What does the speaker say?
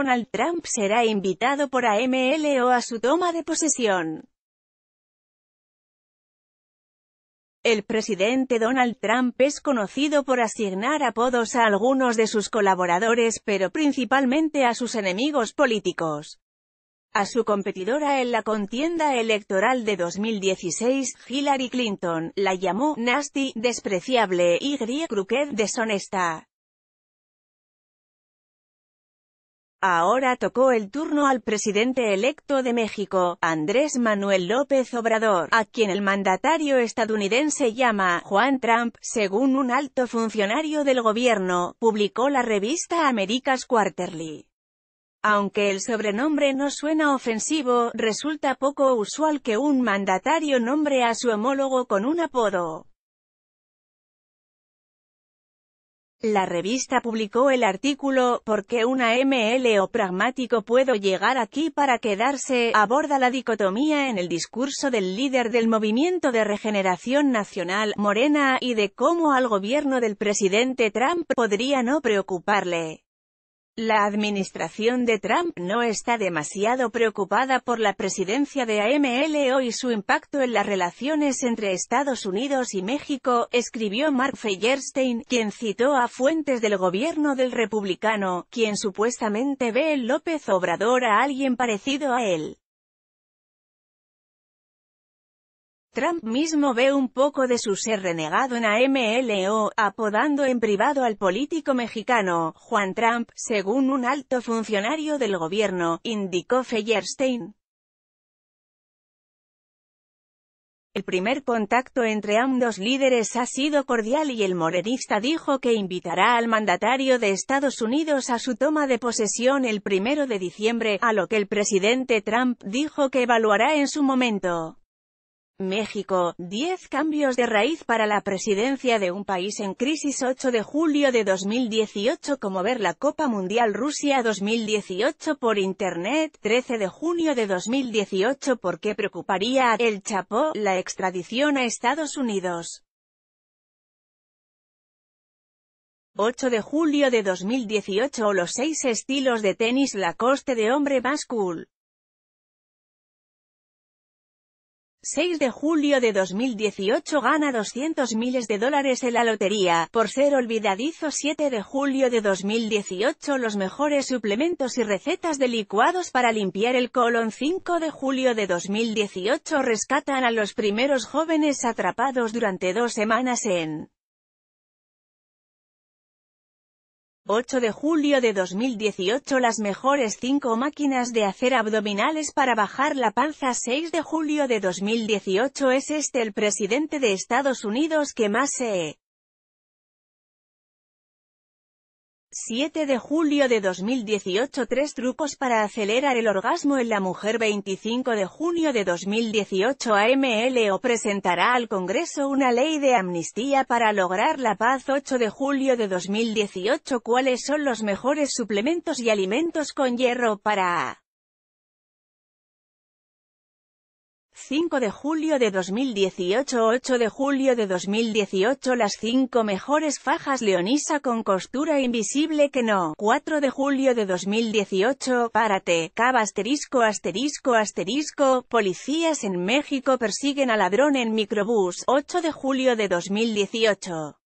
Donald Trump será invitado por AMLO a su toma de posesión. El presidente Donald Trump es conocido por asignar apodos a algunos de sus colaboradores pero principalmente a sus enemigos políticos. A su competidora en la contienda electoral de 2016, Hillary Clinton, la llamó «nasty», «despreciable» y «crooked», «deshonesta». Ahora tocó el turno al presidente electo de México, Andrés Manuel López Obrador, a quien el mandatario estadounidense llama Juan Trump, según un alto funcionario del gobierno, publicó la revista America's Quarterly. Aunque el sobrenombre no suena ofensivo, resulta poco usual que un mandatario nombre a su homólogo con un apodo. La revista publicó el artículo, ¿Por qué una ML o pragmático puedo llegar aquí para quedarse? Aborda la dicotomía en el discurso del líder del Movimiento de Regeneración Nacional, Morena, y de cómo al gobierno del presidente Trump podría no preocuparle. La administración de Trump no está demasiado preocupada por la presidencia de AMLO y su impacto en las relaciones entre Estados Unidos y México, escribió Mark Feierstein, quien citó a fuentes del gobierno del republicano, quien supuestamente ve en López Obrador a alguien parecido a él. Trump mismo ve un poco de su ser renegado en AMLO, apodando en privado al político mexicano, Juan Trump, según un alto funcionario del gobierno, indicó Feyerstein. El primer contacto entre ambos líderes ha sido cordial y el morenista dijo que invitará al mandatario de Estados Unidos a su toma de posesión el primero de diciembre, a lo que el presidente Trump dijo que evaluará en su momento. México, 10 cambios de raíz para la presidencia de un país en crisis 8 de julio de 2018 como ver la Copa Mundial Rusia 2018 por Internet, 13 de junio de 2018 por qué preocuparía a El Chapo la extradición a Estados Unidos. 8 de julio de 2018 o los 6 estilos de tenis la coste de hombre más cool. 6 de julio de 2018 gana 200 miles de dólares en la lotería, por ser olvidadizo 7 de julio de 2018 los mejores suplementos y recetas de licuados para limpiar el colon 5 de julio de 2018 rescatan a los primeros jóvenes atrapados durante dos semanas en 8 de julio de 2018 Las mejores 5 máquinas de hacer abdominales para bajar la panza 6 de julio de 2018 Es este el presidente de Estados Unidos que más se 7 de julio de 2018 Tres trucos para acelerar el orgasmo en la mujer 25 de junio de 2018 AMLO presentará al Congreso una ley de amnistía para lograr la paz 8 de julio de 2018 ¿Cuáles son los mejores suplementos y alimentos con hierro para 5 de julio de 2018 8 de julio de 2018 Las 5 mejores fajas Leonisa con costura invisible que no 4 de julio de 2018 Párate, cava asterisco asterisco asterisco Policías en México persiguen a ladrón en microbús 8 de julio de 2018